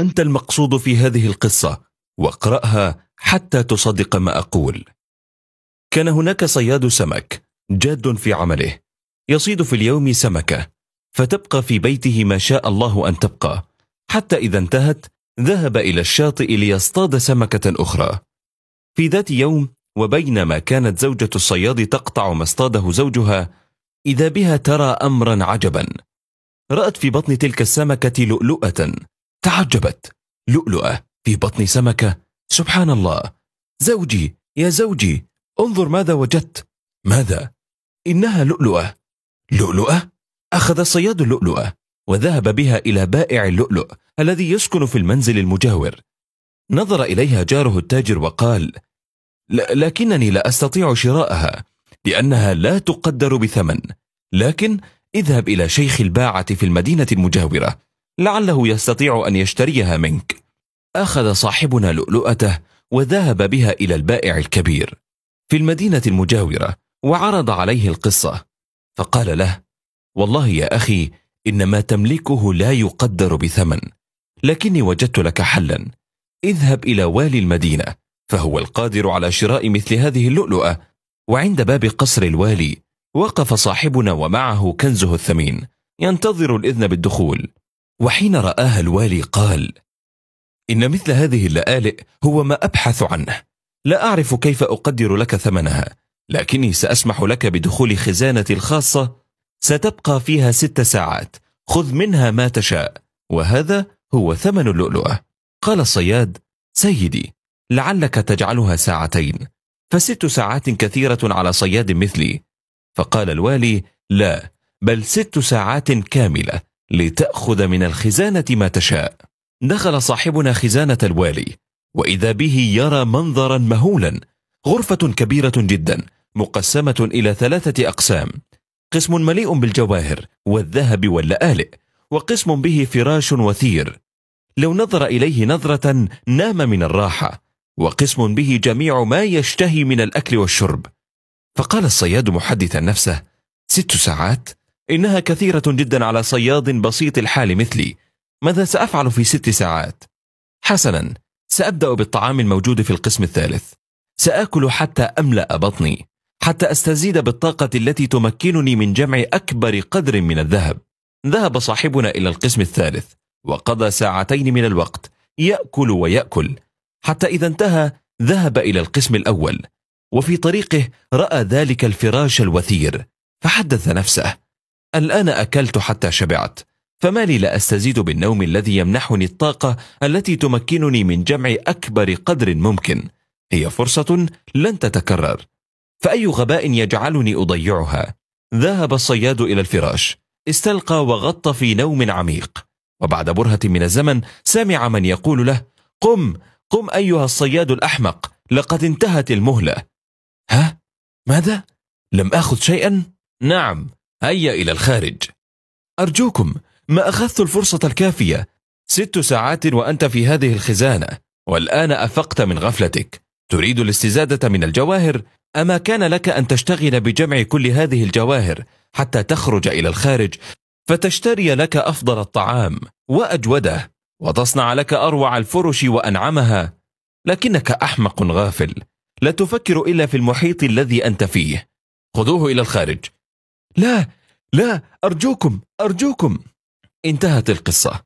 أنت المقصود في هذه القصة واقرأها حتى تصدق ما أقول. كان هناك صياد سمك جاد في عمله يصيد في اليوم سمكة فتبقى في بيته ما شاء الله أن تبقى حتى إذا انتهت ذهب إلى الشاطئ ليصطاد سمكة أخرى. في ذات يوم وبينما كانت زوجة الصياد تقطع ما اصطاده زوجها إذا بها ترى أمرا عجبا رأت في بطن تلك السمكة لؤلؤة تعجبت لؤلؤة في بطن سمكة سبحان الله زوجي يا زوجي انظر ماذا وجدت ماذا إنها لؤلؤة لؤلؤة أخذ صياد اللؤلؤة وذهب بها إلى بائع اللؤلؤ الذي يسكن في المنزل المجاور نظر إليها جاره التاجر وقال لكنني لا أستطيع شراءها لأنها لا تقدر بثمن لكن اذهب إلى شيخ الباعة في المدينة المجاورة لعله يستطيع أن يشتريها منك أخذ صاحبنا لؤلؤته وذهب بها إلى البائع الكبير في المدينة المجاورة وعرض عليه القصة فقال له والله يا أخي إن ما تملكه لا يقدر بثمن لكني وجدت لك حلا اذهب إلى والي المدينة فهو القادر على شراء مثل هذه اللؤلؤة وعند باب قصر الوالي وقف صاحبنا ومعه كنزه الثمين ينتظر الإذن بالدخول وحين رآها الوالي قال إن مثل هذه اللآلئ هو ما أبحث عنه لا أعرف كيف أقدر لك ثمنها لكني سأسمح لك بدخول خزانتي الخاصة ستبقى فيها ست ساعات خذ منها ما تشاء وهذا هو ثمن اللؤلؤة قال الصياد سيدي لعلك تجعلها ساعتين فست ساعات كثيرة على صياد مثلي فقال الوالي لا بل ست ساعات كاملة لتأخذ من الخزانة ما تشاء دخل صاحبنا خزانة الوالي وإذا به يرى منظرا مهولا غرفة كبيرة جدا مقسمة إلى ثلاثة أقسام قسم مليء بالجواهر والذهب واللآلئ وقسم به فراش وثير لو نظر إليه نظرة نام من الراحة وقسم به جميع ما يشتهي من الأكل والشرب فقال الصياد محدثا نفسه ست ساعات إنها كثيرة جدا على صياد بسيط الحال مثلي ماذا سأفعل في ست ساعات؟ حسنا سأبدأ بالطعام الموجود في القسم الثالث سآكل حتى أملأ بطني حتى أستزيد بالطاقة التي تمكنني من جمع أكبر قدر من الذهب ذهب صاحبنا إلى القسم الثالث وقضى ساعتين من الوقت يأكل ويأكل حتى إذا انتهى ذهب إلى القسم الأول وفي طريقه رأى ذلك الفراش الوثير فحدث نفسه الآن أكلت حتى شبعت فما لي لا أستزيد بالنوم الذي يمنحني الطاقة التي تمكنني من جمع أكبر قدر ممكن هي فرصة لن تتكرر فأي غباء يجعلني أضيعها ذهب الصياد إلى الفراش استلقى وغطى في نوم عميق وبعد برهة من الزمن سمع من يقول له قم قم أيها الصياد الأحمق لقد انتهت المهلة ها؟ ماذا؟ لم أخذ شيئا؟ نعم هيا إلى الخارج أرجوكم ما أخذت الفرصة الكافية ست ساعات وأنت في هذه الخزانة والآن أفقت من غفلتك تريد الاستزادة من الجواهر أما كان لك أن تشتغل بجمع كل هذه الجواهر حتى تخرج إلى الخارج فتشتري لك أفضل الطعام وأجوده وتصنع لك أروع الفرش وأنعمها لكنك أحمق غافل لا تفكر إلا في المحيط الذي أنت فيه خذوه إلى الخارج لا لا أرجوكم أرجوكم انتهت القصة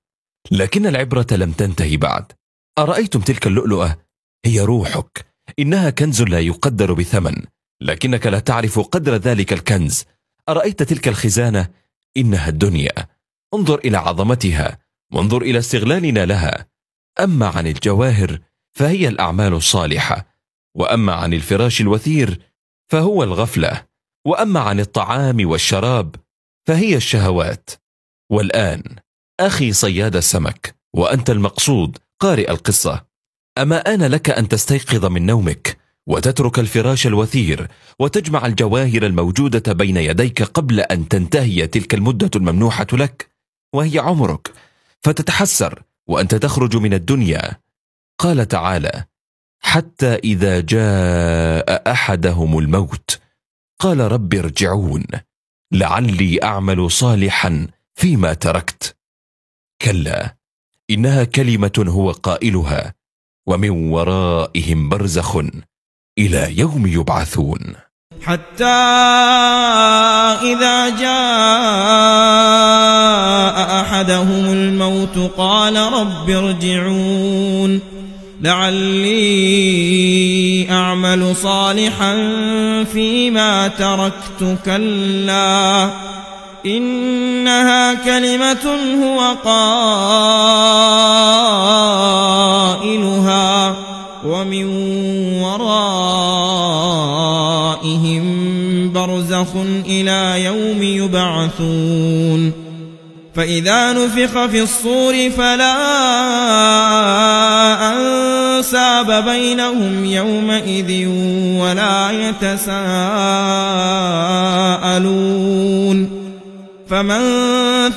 لكن العبرة لم تنتهي بعد أرأيتم تلك اللؤلؤة هي روحك إنها كنز لا يقدر بثمن لكنك لا تعرف قدر ذلك الكنز أرأيت تلك الخزانة إنها الدنيا انظر إلى عظمتها وانظر إلى استغلالنا لها أما عن الجواهر فهي الأعمال الصالحة وأما عن الفراش الوثير فهو الغفلة واما عن الطعام والشراب فهي الشهوات والان اخي صياد السمك وانت المقصود قارئ القصه اما ان لك ان تستيقظ من نومك وتترك الفراش الوثير وتجمع الجواهر الموجوده بين يديك قبل ان تنتهي تلك المده الممنوحه لك وهي عمرك فتتحسر وانت تخرج من الدنيا قال تعالى حتى اذا جاء احدهم الموت قال رب ارجعون لعلي اعمل صالحا فيما تركت كلا انها كلمه هو قائلها ومن ورائهم برزخ الى يوم يبعثون حتى إذا جاء أحدهم الموت قال رب ارجعون لعلي أعمل صالحا فيما تركت كلا إنها كلمة هو قائلها ومن ورائهم برزخ إلى يوم يبعثون فإذا نفخ في الصور فلا أن ساب بينهم يومئذ ولا يتساءلون فمن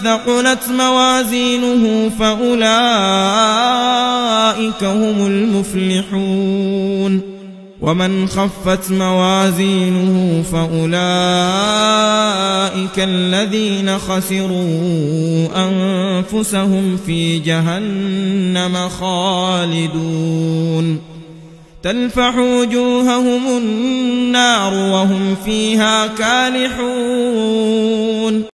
ثقلت موازينه فأولئك هم المفلحون ومن خفت موازينه فأولئك الذين خسروا أنفسهم في جهنم خالدون تلفح وجوههم النار وهم فيها كالحون